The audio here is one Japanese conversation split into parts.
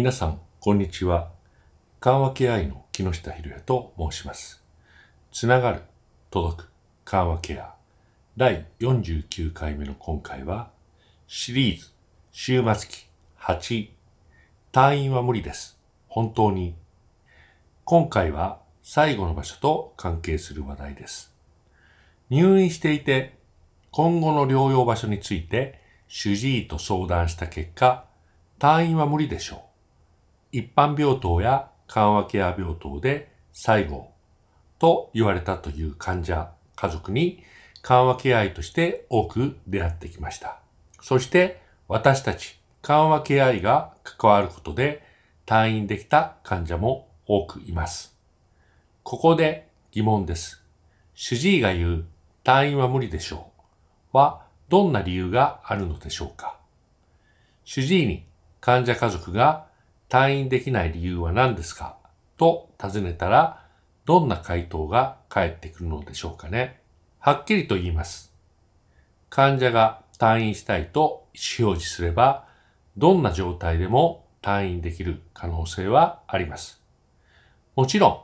皆さん、こんにちは。緩和ケア医の木下博也と申します。つながる、届く、緩和ケア。第49回目の今回は、シリーズ、終末期8、退院は無理です。本当に。今回は、最後の場所と関係する話題です。入院していて、今後の療養場所について、主治医と相談した結果、退院は無理でしょう。一般病棟や緩和ケア病棟で最後と言われたという患者、家族に緩和ケア医として多く出会ってきました。そして私たち緩和ケア医が関わることで退院できた患者も多くいます。ここで疑問です。主治医が言う退院は無理でしょうはどんな理由があるのでしょうか主治医に患者家族が退院できない理由は何ですかと尋ねたら、どんな回答が返ってくるのでしょうかね。はっきりと言います。患者が退院したいと意思表示すれば、どんな状態でも退院できる可能性はあります。もちろん、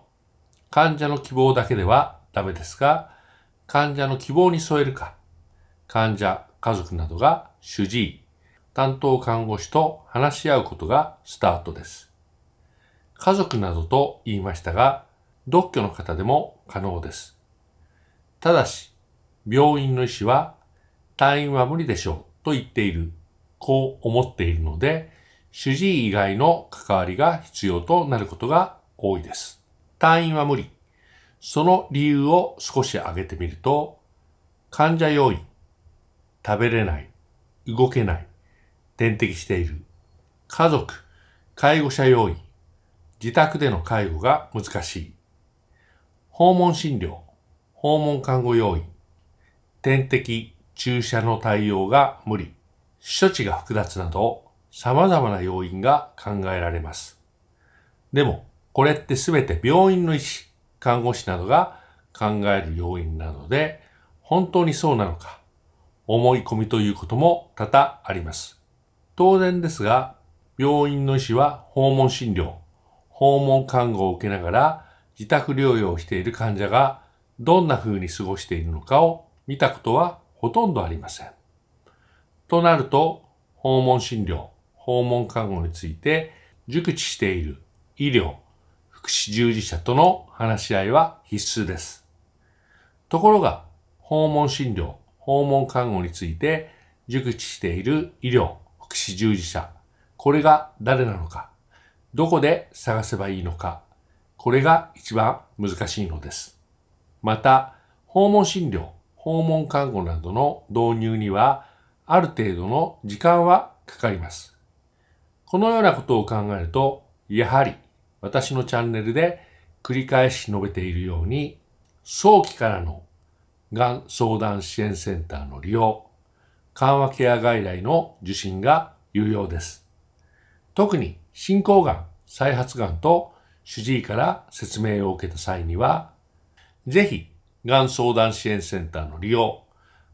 患者の希望だけではダメですが、患者の希望に添えるか、患者、家族などが主治医、担当看護師と話し合うことがスタートです。家族などと言いましたが、独居の方でも可能です。ただし、病院の医師は、退院は無理でしょうと言っている、こう思っているので、主治医以外の関わりが必要となることが多いです。退院は無理。その理由を少し挙げてみると、患者要因、食べれない、動けない、点滴している。家族、介護者用意、自宅での介護が難しい。訪問診療、訪問看護用意、点滴、注射の対応が無理、処置が複雑など様々な要因が考えられます。でも、これってすべて病院の医師、看護師などが考える要因なので、本当にそうなのか、思い込みということも多々あります。当然ですが、病院の医師は訪問診療、訪問看護を受けながら自宅療養をしている患者がどんな風に過ごしているのかを見たことはほとんどありません。となると、訪問診療、訪問看護について熟知している医療、福祉従事者との話し合いは必須です。ところが、訪問診療、訪問看護について熟知している医療、福祉従事者、これが誰なのか、どこで探せばいいのか、これが一番難しいのです。また、訪問診療、訪問看護などの導入には、ある程度の時間はかかります。このようなことを考えると、やはり私のチャンネルで繰り返し述べているように、早期からのがん相談支援センターの利用、緩和ケア外来の受診が有用です。特に進行がん、再発がんと主治医から説明を受けた際には、ぜひ、がん相談支援センターの利用、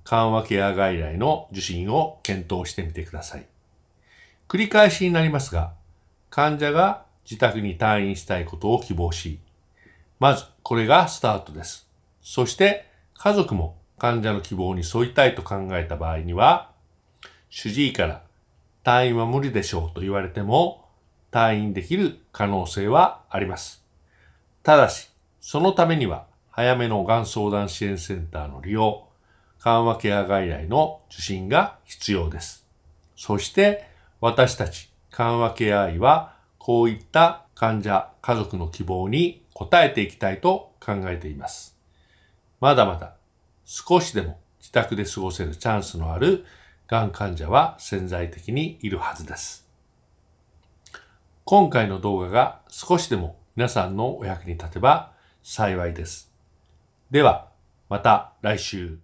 緩和ケア外来の受診を検討してみてください。繰り返しになりますが、患者が自宅に退院したいことを希望し、まずこれがスタートです。そして家族も患者の希望に沿いたいと考えた場合には、主治医から退院は無理でしょうと言われても退院できる可能性はあります。ただし、そのためには早めのがん相談支援センターの利用、緩和ケア外来の受診が必要です。そして私たち緩和ケア医はこういった患者、家族の希望に応えていきたいと考えています。まだまだ少しでも自宅で過ごせるチャンスのあるがん患者は潜在的にいるはずです。今回の動画が少しでも皆さんのお役に立てば幸いです。では、また来週。